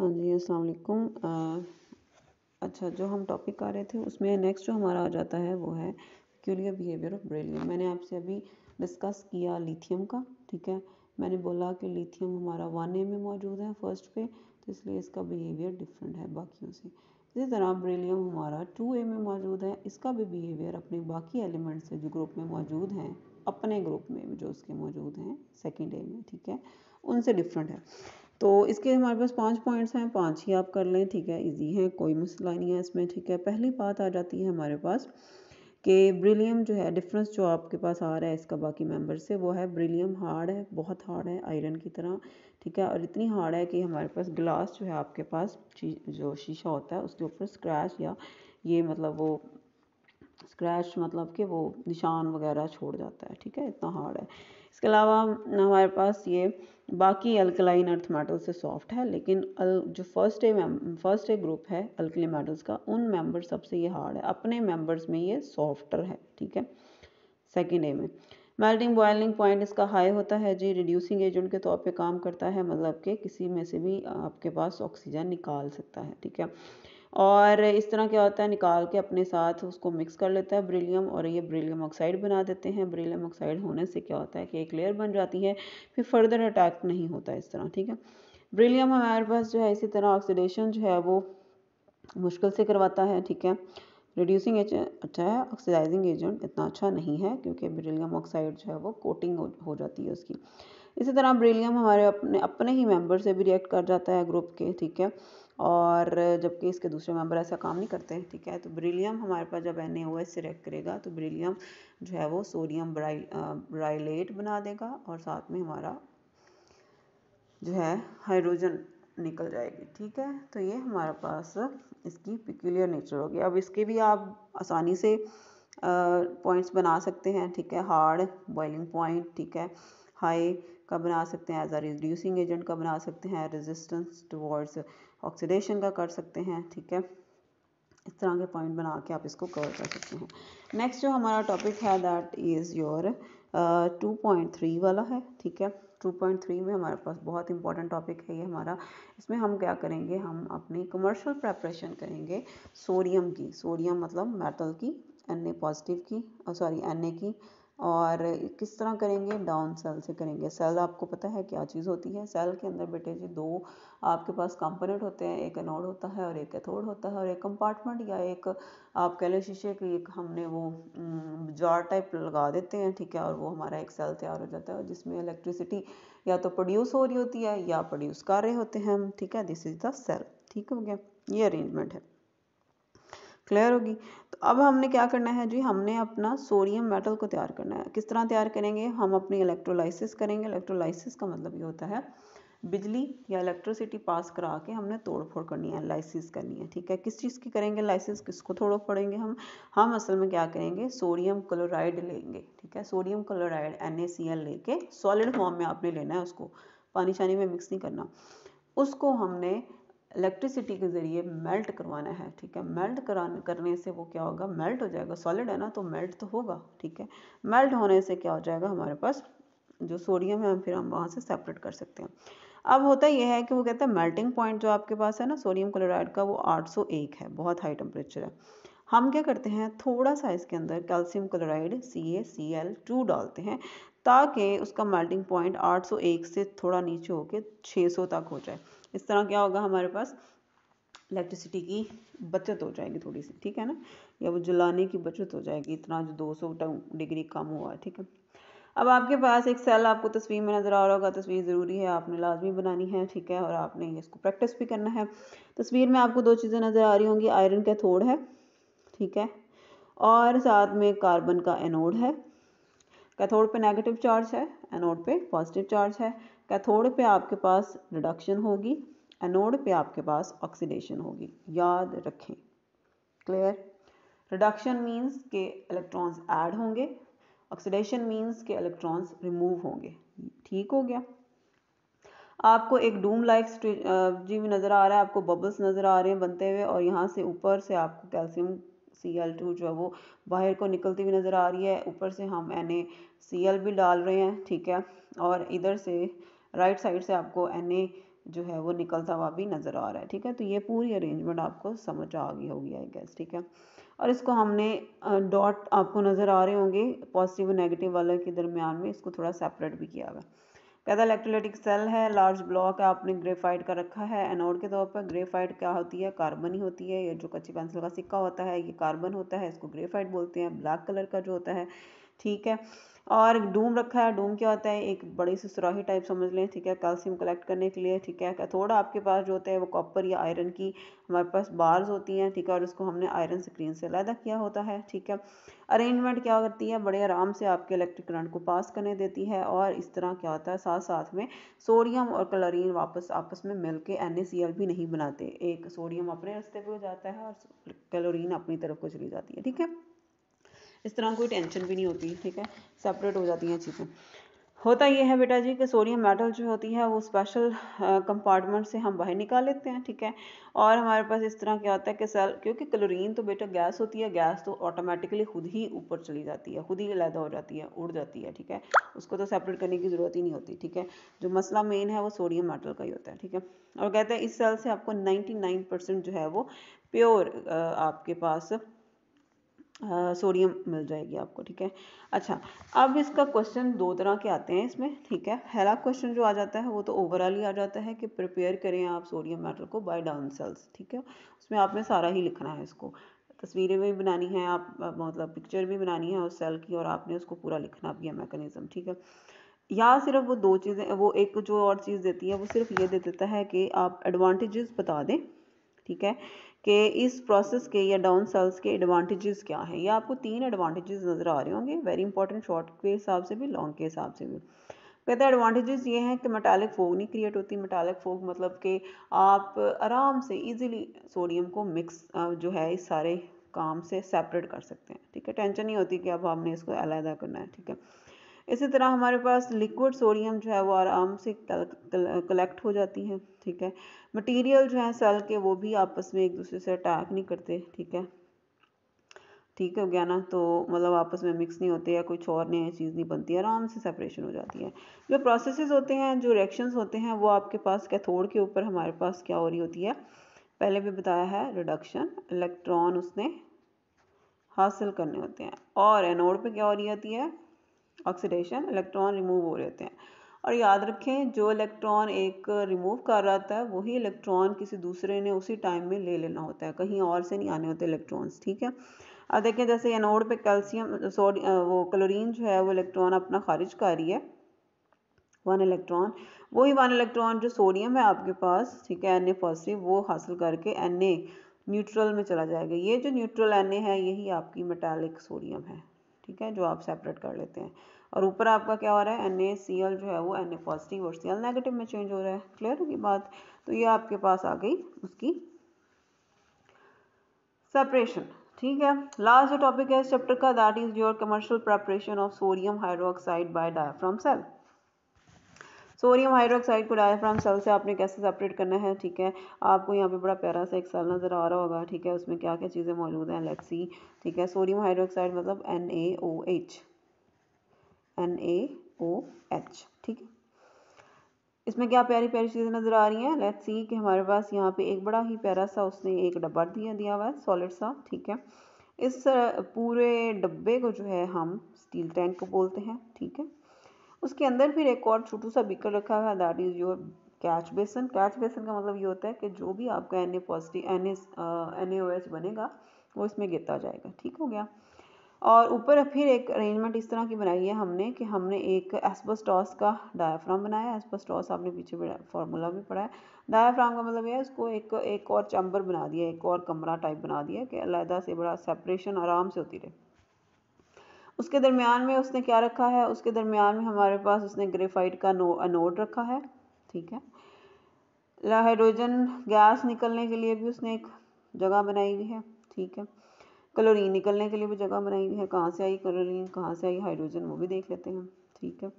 हाँ जी अस्सलाम अच्छा जो हम टॉपिक कर रहे थे उसमें नेक्स्ट जो हमारा आ जाता है वो है क्यूरियर बिहेवियर ऑफ ब्रेलियम मैंने आपसे अभी डिस्कस किया लिथियम का ठीक है मैंने बोला कि लिथियम हमारा वन ए में मौजूद है फर्स्ट पे तो इसलिए इसका बिहेवियर डिफरेंट है बाकियों से इसी तरह ब्रेलियम हमारा टू ए में मौजूद है इसका भी बिहेवियर अपने बाकी एलिमेंट्स से जो ग्रुप में मौजूद हैं अपने ग्रुप में जो उसके मौजूद हैं सेकेंड ए में ठीक है उनसे डिफरेंट है तो इसके हमारे पास पांच पॉइंट्स हैं पांच ही आप कर लें ठीक है इजी है कोई मसला नहीं है इसमें ठीक है पहली बात आ जाती है हमारे पास कि ब्रिलियम जो है डिफरेंस जो आपके पास आ रहा है इसका बाकी मेंबर से वो है ब्रिलियम हार्ड है बहुत हार्ड है आयरन की तरह ठीक है और इतनी हार्ड है कि हमारे पास ग्लास जो है आपके पास जो शीशा होता है उसके ऊपर स्क्रैच या ये मतलब वो स्क्रैच मतलब कि वो निशान वगैरह छोड़ जाता है ठीक है इतना हार्ड है इसके अलावा हमारे पास ये बाकी अल्कलाइन अर्थ मेटल्स से सॉफ्ट है लेकिन अल जो first A first A group है अल्कली मेटल्स का उन मेंबर सबसे ये हार्ड है अपने मेंबर्स में ये सॉफ्टर है ठीक है सेकेंड ए में मेल्टिंग बॉयलिंग पॉइंट इसका हाई होता है जी रिड्यूसिंग एजेंट के तौर पे काम करता है मतलब कि किसी में से भी आपके पास ऑक्सीजन निकाल सकता है ठीक है और इस तरह क्या होता है निकाल के अपने साथ उसको मिक्स कर लेता है ब्रिलियम और ये ब्रिलियम ऑक्साइड बना देते हैं ब्रिलियम ऑक्साइड होने से क्या होता है कि एक लेयर बन जाती है फिर फर्दर अटैक नहीं होता इस तरह ठीक है ब्रिलियम हमारे पास जो है इसी तरह ऑक्सीडेशन जो है वो मुश्किल से करवाता है ठीक है रिड्यूसिंग एजेंट अच्छा है ऑक्सीडाइजिंग एजेंट इतना अच्छा नहीं है क्योंकि ब्रिलियम ऑक्साइड जो है वो कोटिंग हो, जाती है उसकी इसी तरह ब्रिलियम हमारे अपने अपने ही मेंबर से भी रिएक्ट कर जाता है ग्रुप के ठीक है और जबकि इसके दूसरे मेंबर ऐसा काम नहीं करते ठीक है तो ब्रिलियम हमारे पास जब एन ए से रिएक्ट करेगा तो ब्रिलियम जो है वो सोडियम ब्राइलेट बना देगा और साथ में हमारा जो है हाइड्रोजन निकल जाएगी ठीक है तो ये हमारे पास इसकी पिक्यूलियर नेचर होगी अब इसके भी आप आसानी से पॉइंट्स बना सकते हैं ठीक है हार्ड बॉइलिंग पॉइंट ठीक है हाई का बना सकते हैं एज आ रिड्यूसिंग एजेंट का बना सकते हैं रेजिस्टेंस टुवर्ड्स ऑक्सीडेशन का कर सकते हैं ठीक है इस तरह के पॉइंट बना के आप इसको कवर कर सकते हैं नेक्स्ट जो हमारा टॉपिक है that is your two point three वाला है ठीक है टू पॉइंट थ्री में हमारे पास बहुत इंपॉर्टेंट टॉपिक है ये हमारा इसमें हम क्या करेंगे हम अपनी कमर्शियल प्रेपरेशन करेंगे सोडियम की सोडियम मतलब मेटल की एन ए पॉजिटिव की सॉरी एन ए की और किस तरह करेंगे डाउन सेल से करेंगे सेल आपको पता है क्या चीज़ होती है सेल के अंदर बेटे जी दो आपके पास कंपोनेंट होते हैं एक एनोड होता है और एक एथोड होता है और एक कंपार्टमेंट या एक आप कह लें शीशे की एक हमने वो जार टाइप लगा देते हैं ठीक है और वो हमारा एक सेल तैयार हो जाता है जिसमें इलेक्ट्रिसिटी या तो प्रोड्यूस हो रही होती है या प्रोड्यूस कर रहे होते हैं हम ठीक है दिस इज़ द सेल ठीक हो गया ये अरेंजमेंट है क्लियर होगी तो अब हमने क्या करना है जी हमने अपना सोडियम मेटल को तैयार करना है किस तरह तैयार करेंगे हम अपनी इलेक्ट्रोलाइसिस करेंगे इलेक्ट्रोलाइसिस का मतलब ये होता है बिजली या इलेक्ट्रिसिटी पास करा के हमने तोड़ फोड़ करनी है लाइसिस करनी है ठीक है किस चीज़ की करेंगे लाइसिस किसको तोड़ फोड़ेंगे हम हम असल में क्या करेंगे सोडियम क्लोराइड लेंगे ठीक है सोडियम क्लोराइड एन लेके सॉलिड फॉर्म में आपने लेना है उसको पानी छानी में मिक्स नहीं करना उसको हमने इलेक्ट्रिसिटी के ज़रिए मेल्ट करवाना है ठीक है मेल्ट कराने करने से वो क्या होगा मेल्ट हो जाएगा सॉलिड है ना तो मेल्ट तो होगा ठीक है मेल्ट होने से क्या हो जाएगा हमारे पास जो सोडियम है फिर हम वहाँ से सेपरेट कर सकते हैं अब होता यह है कि वो कहते हैं मेल्टिंग पॉइंट जो आपके पास है ना सोडियम क्लोराइड का वो 801 है बहुत हाई टेम्परेचर है हम क्या करते हैं थोड़ा सा इसके अंदर calcium chloride C A C L two डालते हैं ताकि उसका मेल्टिंग पॉइंट 801 से थोड़ा नीचे होके 600 तक हो जाए इस तरह क्या होगा हमारे पास इलेक्ट्रिसिटी की बचत हो जाएगी थोड़ी सी ठीक है ना या वो जलाने की बचत हो जाएगी इतना जो 200 डिग्री कम हुआ ठीक है अब आपके पास एक सेल आपको तस्वीर में नज़र आ रहा होगा तस्वीर ज़रूरी है आपने लाजमी बनानी है ठीक है और आपने इसको प्रैक्टिस भी करना है तस्वीर में आपको दो चीज़ें नज़र आ रही होंगी आयरन का थोड़ है ठीक है और साथ में कार्बन का एनोड है कैथोड पे नेगेटिव चार्ज है एनोड पे पॉजिटिव चार्ज है कैथोड पे आपके पास रिडक्शन होगी एनोड पे आपके पास ऑक्सीडेशन होगी याद रखें क्लियर रिडक्शन मीन्स के इलेक्ट्रॉन्स ऐड होंगे ऑक्सीडेशन मीन्स के इलेक्ट्रॉन्स रिमूव होंगे ठीक हो गया आपको एक डूम लाइक जी भी नज़र आ रहा है आपको बबल्स नज़र आ रहे हैं बनते हुए और यहाँ से ऊपर से आपको कैल्शियम सी एल टू जो है वो बाहर को निकलती हुई नज़र आ रही है ऊपर से हम एन ए सी एल भी डाल रहे हैं ठीक है और इधर से राइट साइड से आपको एन ए जो है वो निकलता हुआ भी नज़र आ रहा है ठीक है तो ये पूरी अरेंजमेंट आपको समझ आ गई होगी आई गैस ठीक है और इसको हमने डॉट आपको नज़र आ रहे होंगे पॉजिटिव और नेगेटिव वाले के दरमियान में इसको थोड़ा सेपरेट भी किया हुआ कहता इलेक्ट्रोलाइटिक सेल है लार्ज ब्लॉक है आपने ग्रेफाइट का रखा है एनोड के तौर पर ग्रेफाइट क्या होती है कार्बन ही होती है ये जो कच्ची पेंसिल का सिक्का होता है ये कार्बन होता है इसको ग्रेफाइट बोलते हैं ब्लैक कलर का जो होता है ठीक है और डूम रखा है डूम क्या होता है एक बड़ी सी सुराही टाइप समझ लें ठीक है कैल्शियम कलेक्ट करने के लिए ठीक है थोड़ा आपके पास जो होता है वो कॉपर या आयरन की हमारे पास बार्स होती हैं ठीक है और उसको हमने आयरन स्क्रीन से अलहदा किया होता है ठीक है अरेंजमेंट क्या करती है बड़े आराम से आपके इलेक्ट्रिक करंट को पास करने देती है और इस तरह क्या होता है साथ साथ में सोडियम और क्लोरीन वापस आपस में मिल के एन भी नहीं बनाते एक सोडियम अपने रस्ते पर हो जाता है और क्लोरीन अपनी तरफ को चली जाती है ठीक है इस तरह कोई टेंशन भी नहीं होती ठीक है सेपरेट हो जाती हैं चीज़ें होता ये है बेटा जी कि सोडियम मेटल जो होती है वो स्पेशल कंपार्टमेंट से हम बाहर निकाल लेते हैं ठीक है और हमारे पास इस तरह क्या होता है कि सेल क्योंकि क्लोरीन तो बेटा गैस होती है गैस तो ऑटोमेटिकली खुद ही ऊपर चली जाती है खुद ही अलहदा हो जाती है उड़ जाती है ठीक है उसको तो सेपरेट करने की ज़रूरत ही नहीं होती ठीक है जो मसला मेन है वो सोडियम मेटल का ही होता है ठीक है और कहते हैं इस सेल से आपको नाइन्टी जो है वो प्योर आपके पास सोडियम मिल जाएगी आपको ठीक है अच्छा अब इसका क्वेश्चन दो तरह के आते हैं इसमें ठीक है पहला क्वेश्चन जो आ जाता है वो तो ओवरऑल ही आ जाता है कि प्रिपेयर करें आप सोडियम मेटल को बाय डाउन सेल्स ठीक है उसमें आपने सारा ही लिखना है इसको तस्वीरें भी बनानी है आप मतलब पिक्चर भी बनानी है उस सेल की और आपने उसको पूरा लिखना भी है मैकेनिज़्म ठीक है या सिर्फ वो दो चीज़ें वो एक जो और चीज़ देती है वो सिर्फ ये दे देता है कि आप एडवांटेजेस बता दें ठीक है कि इस प्रोसेस के या डाउन सेल्स के एडवांटेजेस क्या हैं या आपको तीन एडवांटेजेस नज़र आ रहे होंगे वेरी इंपॉर्टेंट शॉर्ट के हिसाब से भी लॉन्ग के हिसाब से भी कहते हैं एडवांटेजेस ये हैं कि मेटालिक फोग नहीं क्रिएट होती मेटालिक फोग मतलब कि आप आराम से इजीली सोडियम को मिक्स जो है इस सारे काम से सेपरेट कर सकते हैं ठीक है टेंशन नहीं होती कि अब हमने इसको अलहदा करना है ठीक है इसी तरह हमारे पास लिक्विड सोडियम जो है वो आराम से कलेक्ट हो जाती है ठीक है मटेरियल जो है सेल के वो भी आपस में एक दूसरे से अटैक नहीं करते ठीक है ठीक हो गया ना तो मतलब आपस में मिक्स नहीं होते या कुछ और नई चीज़ नहीं बनती आराम से सेपरेशन हो जाती है जो प्रोसेसेस होते हैं जो रिएक्शंस होते हैं वो आपके पास कैथोड के ऊपर हमारे पास क्या हो रही होती है पहले भी बताया है रिडक्शन इलेक्ट्रॉन उसने हासिल करने होते हैं और एनोड पे क्या हो रही होती है ऑक्सीडेशन इलेक्ट्रॉन रिमूव हो रहे थे और याद रखें जो इलेक्ट्रॉन एक रिमूव कर रहा था वही इलेक्ट्रॉन किसी दूसरे ने उसी टाइम में ले लेना होता है कहीं और से नहीं आने होते इलेक्ट्रॉन्स ठीक है अब देखें जैसे एनोड पे कैल्शियम सोडियम वो क्लोरीन जो है वो इलेक्ट्रॉन अपना खारिज कर रही है वन इलेक्ट्रॉन वही वन इलेक्ट्रॉन जो सोडियम है आपके पास ठीक है एन ए पॉजिटिव वो हासिल करके एन ए न्यूट्रल में चला जाएगा ये जो न्यूट्रल एन ए है यही आपकी मेटालिक सोडियम है ठीक है जो आप सेपरेट कर लेते हैं और ऊपर आपका क्या हो रहा है एन ए सी एल जो है वो एन ए पॉजिटिव और सी एल नेगेटिव में चेंज हो रहा है क्लियर होगी बात तो ये आपके पास आ गई उसकी सेपरेशन ठीक है लास्ट जो टॉपिक है इस चैप्टर का that is your commercial preparation of sodium hydroxide by diaphragm cell sodium hydroxide को डायफ्राम सेल से आपने कैसे सेपरेट करना है ठीक है आपको यहाँ पे बड़ा प्यारा सा एक सेल नज़र आ रहा होगा ठीक है उसमें क्या क्या चीज़ें मौजूद हैं लेट्स ठीक है सोडियम हाइड्रोक्साइड मतलब N A O H N A O H ठीक है इसमें क्या प्यारी प्यारी चीज़ें नज़र आ रही हैं लेट्स सी कि हमारे पास यहाँ पे एक बड़ा ही प्यारा सा उसने एक डब्बा दिया दिया हुआ है सॉलिड सा ठीक है इस पूरे डब्बे को जो है हम स्टील टैंक को बोलते हैं ठीक है उसके अंदर फिर एक और छोटू सा बिकर रखा हुआ है that is your catch basin catch basin का मतलब ये होता है कि जो भी आपका N A positive N S N A O बनेगा वो इसमें गिरता जाएगा ठीक हो गया और ऊपर फिर एक अरेंजमेंट इस तरह की बनाई है हमने कि हमने एक एसबस्टॉस का डायाफ्राम बनाया एसबस्टॉस आपने पीछे फार्मूला भी पढ़ा है डायाफ्राम का मतलब यह है उसको एक एक और चैम्बर बना दिया एक और कमरा टाइप बना दिया कि अलहदा से बड़ा सेपरेशन आराम से होती रहे उसके दरमियान में उसने क्या रखा है उसके दरमियान में हमारे पास उसने ग्रेफाइट का नो अनोड रखा है ठीक है हाइड्रोजन गैस निकलने के लिए भी उसने एक जगह बनाई हुई है ठीक है क्लोरीन निकलने के लिए भी जगह बनाई हुई है कहाँ से आई क्लोरीन कहाँ से आई हाइड्रोजन वो भी देख लेते हैं ठीक है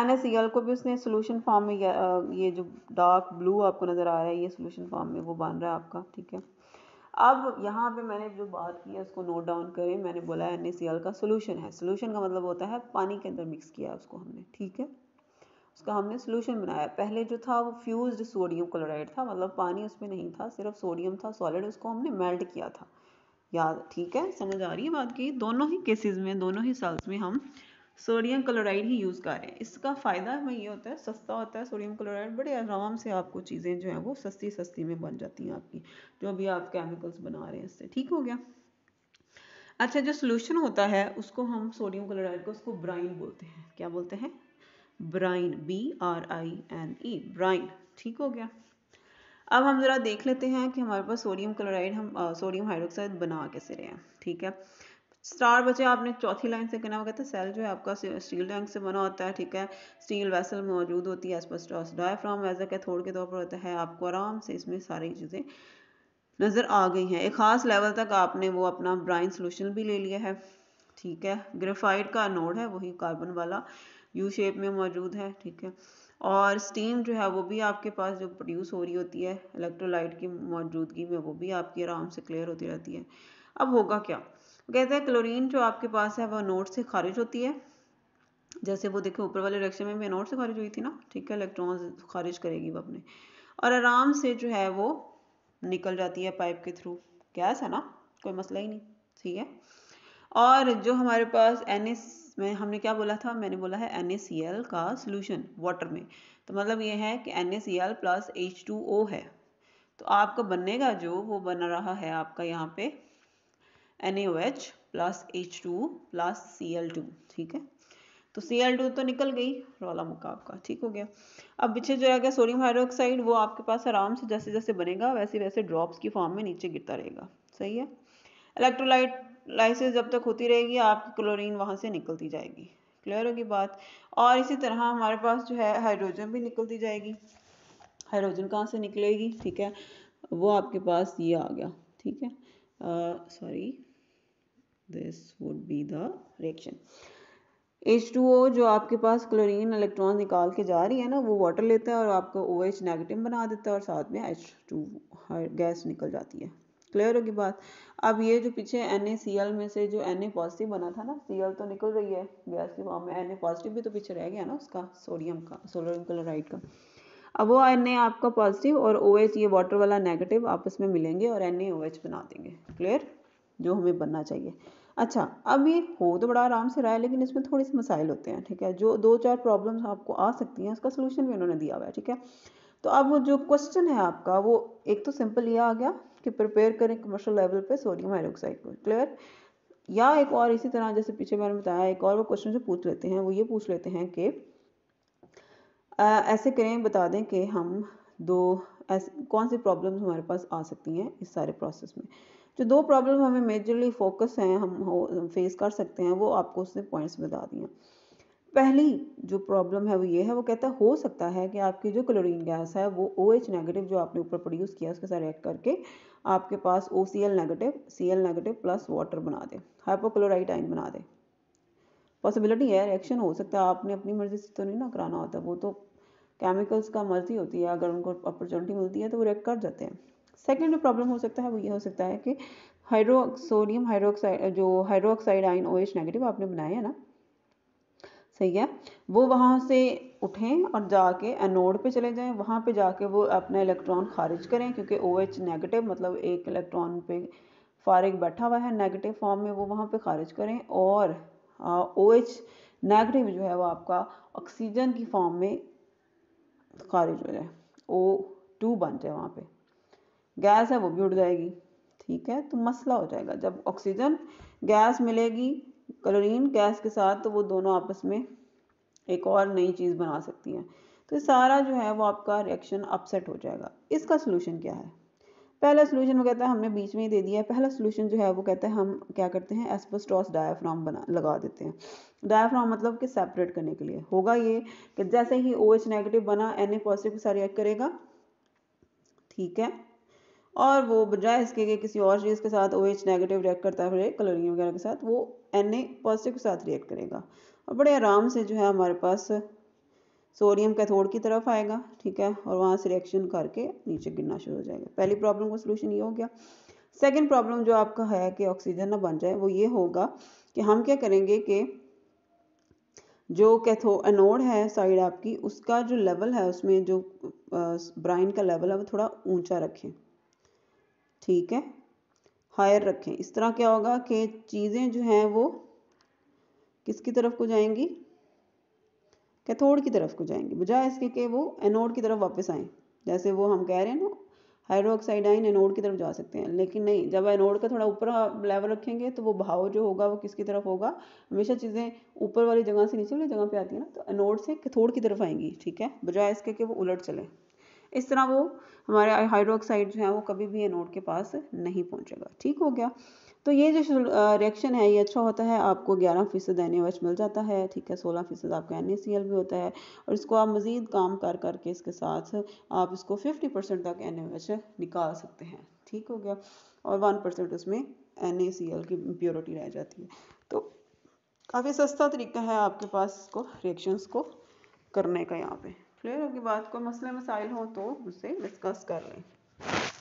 एन को भी उसने सोल्यूशन फॉर्म में ये जो डार्क ब्लू आपको नज़र आ रहा है ये सोल्यूशन फॉर्म में वो बन रहा है आपका ठीक है अब यहाँ पे मैंने जो बात की है उसको नोट डाउन करें मैंने बोला एन का सोल्यूशन है सोल्यूशन का मतलब होता है पानी के अंदर मिक्स किया उसको हमने ठीक है उसका हमने सोल्यूशन बनाया पहले जो था वो फ्यूज सोडियम क्लोराइड था मतलब पानी उसमें नहीं था सिर्फ सोडियम था सॉलिड उसको हमने मेल्ट किया था याद ठीक है समझ आ रही है बात की दोनों ही केसेस में दोनों ही साल्स में हम सोडियम क्लोराइड ही यूज़ कर रहे हैं इसका फ़ायदा हमें ये होता है सस्ता होता है सोडियम क्लोराइड बड़े आराम से आपको चीज़ें जो हैं वो सस्ती सस्ती में बन जाती हैं आपकी जो भी आप केमिकल्स बना रहे हैं इससे ठीक हो गया अच्छा जो सोल्यूशन होता है उसको हम सोडियम क्लोराइड को उसको ब्राइन बोलते हैं क्या बोलते हैं brine B R I N E brine ठीक हो गया अब हम ज़रा देख लेते हैं कि हमारे पास सोडियम क्लोराइड हम सोडियम हाइड्रोक्साइड बना कैसे रहे हैं ठीक है स्टार बचे आपने चौथी लाइन से कहना होगा था तो सेल जो है आपका स्टील डंग से बना होता है ठीक है स्टील वेसल मौजूद होती है एस्पस्टॉस डायफ्राम ए कैथोड के तौर पर होता है आपको आराम से इसमें सारी चीज़ें नज़र आ गई हैं एक ख़ास लेवल तक आपने वो अपना ब्राइन सोल्यूशन भी ले लिया है ठीक है ग्रेफाइड का नोड है वही कार्बन वाला यू शेप में मौजूद है ठीक है और स्टीम जो है वो भी आपके पास जो प्रोड्यूस हो रही होती है इलेक्ट्रोलाइट की मौजूदगी में वो भी आपकी आराम से क्लियर होती रहती है अब होगा क्या कहते हैं क्लोरीन जो आपके पास है वह नोट से खारिज होती है जैसे वो देखो ऊपर वाले रिएक्शन में भी नोट से खारिज हुई थी ना ठीक है इलेक्ट्रॉन खारिज करेगी वो अपने और आराम से जो है वो निकल जाती है पाइप के थ्रू गैस है ना कोई मसला ही नहीं ठीक है और जो हमारे पास एन में हमने क्या बोला था मैंने बोला है एन का सोल्यूशन वाटर में तो मतलब ये है कि एन प्लस एच है तो आपका बनेगा जो वो बना रहा है आपका यहाँ पे NaOH plus H two plus C L two ठीक है तो सी एल टू तो निकल गई रोला मुका आपका ठीक हो गया अब पीछे जो आ गया सोडियम हाइड्रोक्साइड वो आपके पास आराम से जैसे जैसे बनेगा वैसे वैसे ड्रॉप्स की फॉर्म में नीचे गिरता रहेगा सही है इलेक्ट्रोलाइट लाइसिस जब तक होती रहेगी आपकी क्लोरीन वहाँ से निकलती जाएगी क्लियर होगी बात और इसी तरह हमारे पास जो है हाइड्रोजन भी निकलती जाएगी हाइड्रोजन कहाँ से निकलेगी ठीक है वो आपके पास ये आ गया ठीक है sorry this would be the reaction H two O जो आपके पास क्लोरीन इलेक्ट्रॉन निकाल के जा रही है ना वो वाटर लेता है और आपको ओ एच नेगेटिव बना देता है और साथ में एच टू गैस निकल जाती है क्लियर होगी बात अब ये जो पीछे एन ए सी एल में से जो एन ए पॉजिटिव बना था ना सी एल तो निकल रही है गैस के फॉर्म में एन ए पॉजिटिव भी तो पीछे रह गया ना उसका सोडियम का सोडियम क्लोराइड का अब वो एन ए आपका पॉजिटिव और ओ एच ये वाटर वाला नेगेटिव आपस में मिलेंगे और एन ए ओ एच बना देंगे क्लियर जो हमें बनना चाहिए अच्छा अब ये हो तो बड़ा आराम से रहा है लेकिन इसमें थोड़े से मसाइल होते हैं ठीक है जो दो चार प्रॉब्लम्स आपको आ सकती हैं उसका सोल्यूशन भी उन्होंने दिया हुआ है ठीक है तो अब जो क्वेश्चन है आपका वो एक तो सिंपल ये आ गया कि प्रिपेयर करें कमर्शियल लेवल पे सोडियम हाइड्रोक्साइड को क्लियर या एक और इसी तरह जैसे पीछे मैंने बताया एक और वो क्वेश्चन जो पूछ लेते हैं वो ये पूछ लेते हैं कि ऐसे करें बता दें कि हम दो ऐसे कौन सी प्रॉब्लम्स हमारे पास आ सकती हैं इस सारे प्रोसेस में जो दो प्रॉब्लम हमें मेजरली फोकस हैं हम फेस कर सकते हैं वो आपको उसने पॉइंट्स बता दिए पहली जो प्रॉब्लम है वो ये है वो कहता है हो सकता है कि आपकी जो क्लोरीन गैस है वो ओ OH नेगेटिव जो आपने ऊपर प्रोड्यूस किया उसके साथ रिएक्ट करके आपके पास O C L negative C L negative plus water बना दे हाइपोक्लोराइड आइन बना दे पॉसिबिलिटी है रिएक्शन हो सकता है आपने अपनी मर्ज़ी से तो नहीं ना कराना होता वो तो केमिकल्स का मर्ज़ी होती है अगर उनको अपॉर्चुनिटी मिलती है तो वो रिएक्ट कर जाते हैं सेकेंड जो प्रॉब्लम हो सकता है वो ये हो सकता है कि हाइड्रो सोडियम हाइड्रोक्साइड जो hydroxide ion O H negative आपने बनाया है ना सही है वो वहाँ से उठें और जाके एनोड पे चले जाएं वहाँ पे जाके वो अपना इलेक्ट्रॉन खारिज करें क्योंकि ओ OH एच नेगेटिव मतलब एक इलेक्ट्रॉन पे फारिग बैठा हुआ है नेगेटिव फॉर्म में वो वहाँ पे खारिज करें और ओ एच नेगेटिव जो है वो आपका ऑक्सीजन की फॉर्म में खारिज हो जाए ओ टू बन जाए वहाँ पे गैस है वो भी उड़ जाएगी ठीक है तो मसला हो जाएगा जब ऑक्सीजन गैस मिलेगी क्लोरीन गैस के साथ तो वो दोनों आपस में एक और नई चीज़ बना सकती हैं तो सारा जो है वो आपका रिएक्शन अपसेट हो जाएगा इसका सोल्यूशन क्या है पहला सोल्यूशन वो कहता है हमने बीच में ही दे दिया है पहला सोल्यूशन जो है वो कहता है हम क्या करते हैं एस्बेस्टॉस डायाफ्राम बना लगा देते हैं डायाफ्राम मतलब कि सेपरेट करने के लिए होगा ये कि जैसे ही ओ OH नेगेटिव बना एन ए पॉजिटिव के साथ रिएक्ट करेगा ठीक है और वो बजाय इसके कि किसी और चीज़ के साथ ओ OH नेगेटिव रिएक्ट करता है कलोरिन वगैरह के साथ वो एन ए पॉजिटिव के साथ रिएक्ट करेगा और बड़े आराम से जो है हमारे पास सोडियम कैथोड की तरफ आएगा ठीक है और वहाँ से रिएक्शन करके नीचे गिरना शुरू हो जाएगा पहली प्रॉब्लम का सोल्यूशन ये हो गया सेकेंड प्रॉब्लम जो आपका है कि ऑक्सीजन ना बन जाए वो ये होगा कि हम क्या करेंगे कि जो कैथो एनोड है साइड आपकी उसका जो लेवल है उसमें जो ब्राइन का लेवल है वो थोड़ा ऊंचा रखें ठीक है हायर रखें इस तरह क्या होगा कि चीज़ें जो हैं वो किसकी तरफ को जाएंगी कैथोड की तरफ को जाएंगे बजाय इसके के वो एनोड की तरफ वापस आए जैसे वो हम कह रहे हैं ना हाइड्रोक्साइड आइन एनोड की तरफ जा सकते हैं लेकिन नहीं जब एनोड का थोड़ा ऊपर लेवल रखेंगे तो वो भाव जो होगा वो किसकी तरफ होगा हमेशा चीज़ें ऊपर वाली जगह से नीचे वाली जगह पे आती है ना तो एनोड से कैथोड की तरफ आएंगी ठीक है बजाय इसके कि वो उलट चले इस तरह वो हमारे हाइड्रोक्साइड जो है वो कभी भी एनोड के पास नहीं पहुँचेगा ठीक हो गया तो ये जो रिएक्शन है ये अच्छा होता है आपको ग्यारह फ़ीसद एन एच मिल जाता है ठीक है सोलह फ़ीसद आपका एन भी होता है और इसको आप मज़ीद काम कर करके इसके साथ आप इसको फिफ्टी परसेंट तक एन निकाल सकते हैं ठीक हो गया और वन परसेंट उसमें एन की प्योरिटी रह जाती है तो काफ़ी सस्ता तरीका है आपके पास इसको रिएक्शन को करने का यहाँ पे क्लियर होगी बात को मसले मसाइल हो तो उससे डिस्कस कर लें